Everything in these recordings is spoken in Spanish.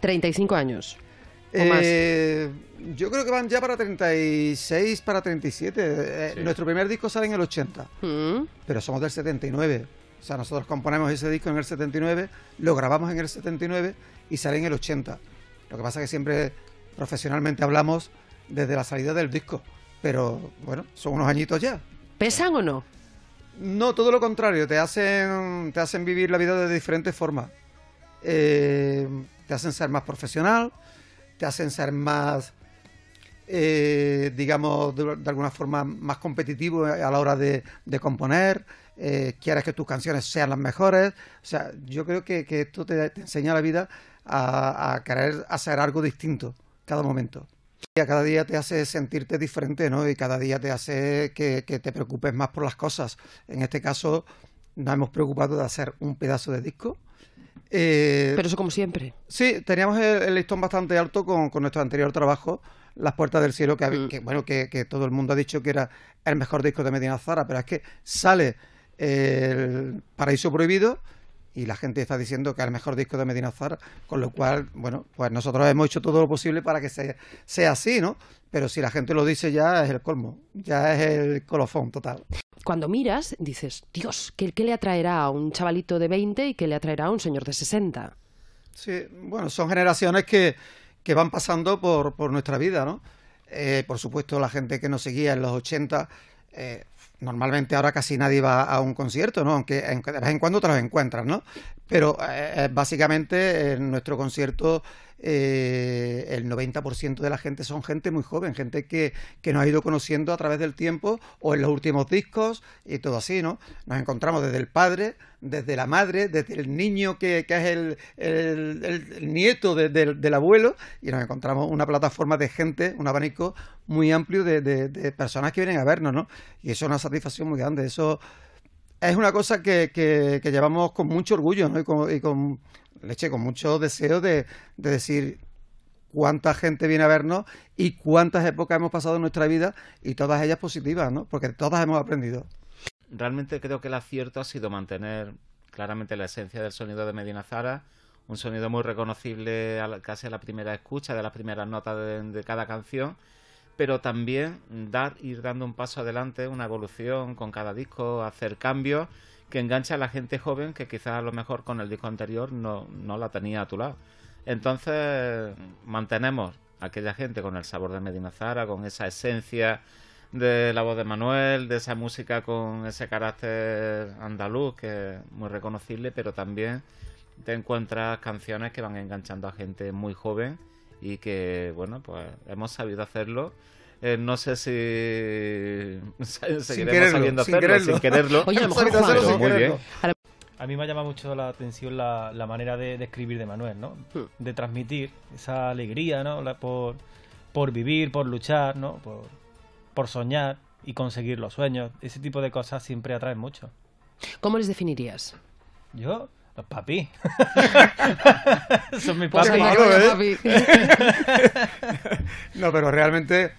35 años. Eh, yo creo que van ya para 36, para 37. Eh, nuestro primer disco sale en el 80, mm. pero somos del 79. O sea, nosotros componemos ese disco en el 79, lo grabamos en el 79 y sale en el 80. Lo que pasa es que siempre profesionalmente hablamos desde la salida del disco, pero bueno, son unos añitos ya. ¿Pesan o no? No, todo lo contrario, te hacen, te hacen vivir la vida de diferentes formas. Eh, te hacen ser más profesional, te hacen ser más, eh, digamos, de, alguna forma más competitivo a la hora de, componer, eh, quieres que tus canciones sean las mejores. O sea, yo creo que, esto te, enseña la vida a, querer hacer algo distinto cada momento. Y a cada día te hace sentirte diferente, ¿no? Y cada día te hace que te preocupes más por las cosas. En este caso, nos hemos preocupado de hacer un pedazo de disco eh, pero eso como siempre. Sí, teníamos el, listón bastante alto con, nuestro anterior trabajo, Las Puertas del Cielo, que, mm. bueno, que, todo el mundo ha dicho que era el mejor disco de Medina Zara, pero es que sale el Paraíso Prohibido y la gente está diciendo que es el mejor disco de Medina Zara, con lo cual, bueno, pues nosotros hemos hecho todo lo posible para que sea, sea así, ¿no? Pero si la gente lo dice ya es el colmo, ya es el colofón total cuando miras, dices, Dios, ¿qué, ¿qué, le atraerá a un chavalito de 20 y qué le atraerá a un señor de 60? Sí, bueno, son generaciones que, que van pasando por, por, nuestra vida, ¿no? Eh, por supuesto, la gente que nos seguía en los 80 normalmente ahora casi nadie va a un concierto, ¿no? Aunque de vez en cuando te los encuentras, ¿no? Pero eh, básicamente en nuestro concierto eh, el 90% de la gente son gente muy joven, gente que, nos ha ido conociendo a través del tiempo o en los últimos discos y todo así, ¿no? Nos encontramos desde el padre, desde la madre, desde el niño que, es el, nieto del abuelo y nos encontramos una plataforma de gente, un abanico muy amplio de, de personas que vienen a vernos, ¿no? Y eso una satisfacción muy grande. Eso es una cosa que, llevamos con mucho orgullo y, con, leche, con mucho deseo de, decir cuánta gente viene a vernos y cuántas épocas hemos pasado en nuestra vida y todas ellas positivas, Porque todas hemos aprendido. Realmente creo que el acierto ha sido mantener claramente la esencia del sonido de Medina Zara, un sonido muy reconocible casi a la primera escucha, de las primeras notas de cada canción pero también dar, ir dando un paso adelante, una evolución con cada disco, hacer cambios que engancha a la gente joven que quizás a lo mejor con el disco anterior no, no la tenía a tu lado. Entonces mantenemos a aquella gente con el sabor de Medina Zara, con esa esencia de la voz de Manuel, de esa música con ese carácter andaluz que es muy reconocible, pero también te encuentras canciones que van enganchando a gente muy joven y que, bueno, pues hemos sabido hacerlo. Eh, no sé si seguiremos sabiendo hacerlo sin quererlo. a mí me llama mucho la atención la, manera de, escribir de Manuel, ¿no? Hmm. De transmitir esa alegría, ¿no? por, vivir, por luchar, ¿no? Por, por soñar y conseguir los sueños. Ese tipo de cosas siempre atraen mucho. ¿Cómo les definirías? Yo Papi. ¿eh? no, pero realmente,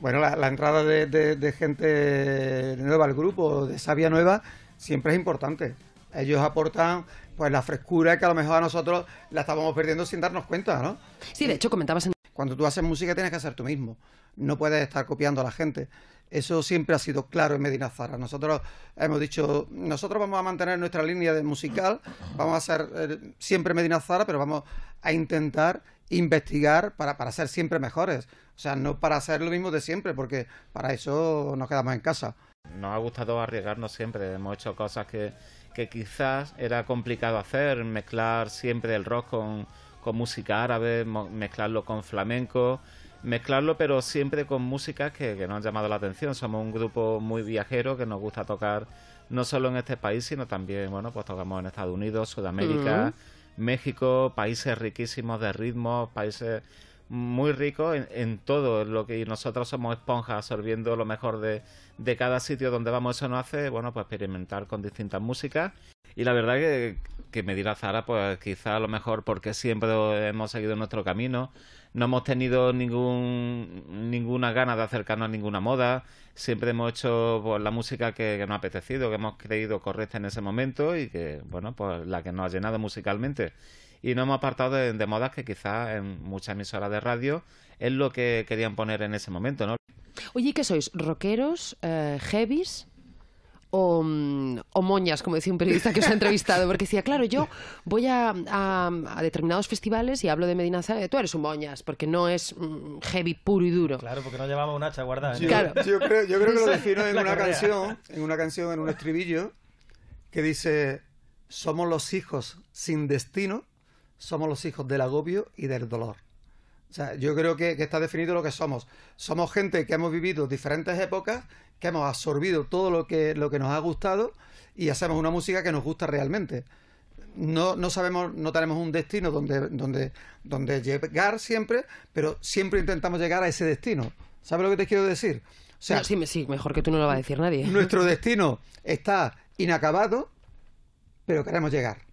bueno, la, entrada de, gente nueva al grupo, de sabia nueva, siempre es importante. Ellos aportan pues la frescura que a lo mejor a nosotros la estábamos perdiendo sin darnos cuenta, ¿no? Sí, de hecho comentabas cuando tú haces música tienes que hacer tú mismo, no puedes estar copiando a la gente. Eso siempre ha sido claro en Medina Zara. Nosotros hemos dicho, nosotros vamos a mantener nuestra línea de musical, vamos a ser eh, siempre Medina Zara, pero vamos a intentar investigar para, ser siempre mejores. O sea, no para hacer lo mismo de siempre, porque para eso nos quedamos en casa. Nos ha gustado arriesgarnos siempre, hemos hecho cosas que, que quizás era complicado hacer, mezclar siempre el rock con con música árabe, mezclarlo con flamenco, mezclarlo pero siempre con músicas que, nos han llamado la atención. Somos un grupo muy viajero que nos gusta tocar no solo en este país, sino también, bueno, pues tocamos en Estados Unidos, Sudamérica, mm. México, países riquísimos de ritmos, países muy ricos en, todo lo que nosotros somos esponjas absorbiendo lo mejor de, de cada sitio donde vamos. Eso nos hace, bueno, pues experimentar con distintas músicas. Y la verdad que que me dirá Zara, pues quizá a lo mejor porque siempre hemos seguido nuestro camino, no hemos tenido ningún, ninguna gana de acercarnos a ninguna moda, siempre hemos hecho pues, la música que, nos ha apetecido, que hemos creído correcta en ese momento y que, bueno, pues la que nos ha llenado musicalmente. Y no hemos apartado de, modas que quizá en muchas emisoras de radio es lo que querían poner en ese momento, ¿no? Oye, ¿qué sois? ¿Rockeros? Eh, ¿Heavies? o, moñas, como decía un periodista que os ha entrevistado, porque decía, claro, yo voy a, determinados festivales y hablo de Medina Zara, tú eres un moñas, porque no es mm, heavy puro y duro. Claro, porque no llevaba un hacha guardada. ¿eh? Yo, creo, yo creo que lo defino en una canción, en una canción, en un estribillo, que dice, somos los hijos sin destino, somos los hijos del agobio y del dolor. O sea, yo creo que, está definido lo que somos. Somos gente que hemos vivido diferentes épocas, que hemos absorbido todo lo que, lo que nos ha gustado y hacemos una música que nos gusta realmente. No, sabemos, no tenemos un destino donde, donde, donde llegar siempre, pero siempre intentamos llegar a ese destino. ¿Sabes lo que te quiero decir? O sea, sí, mejor que tú no lo va a decir nadie. Nuestro destino está inacabado, pero queremos llegar.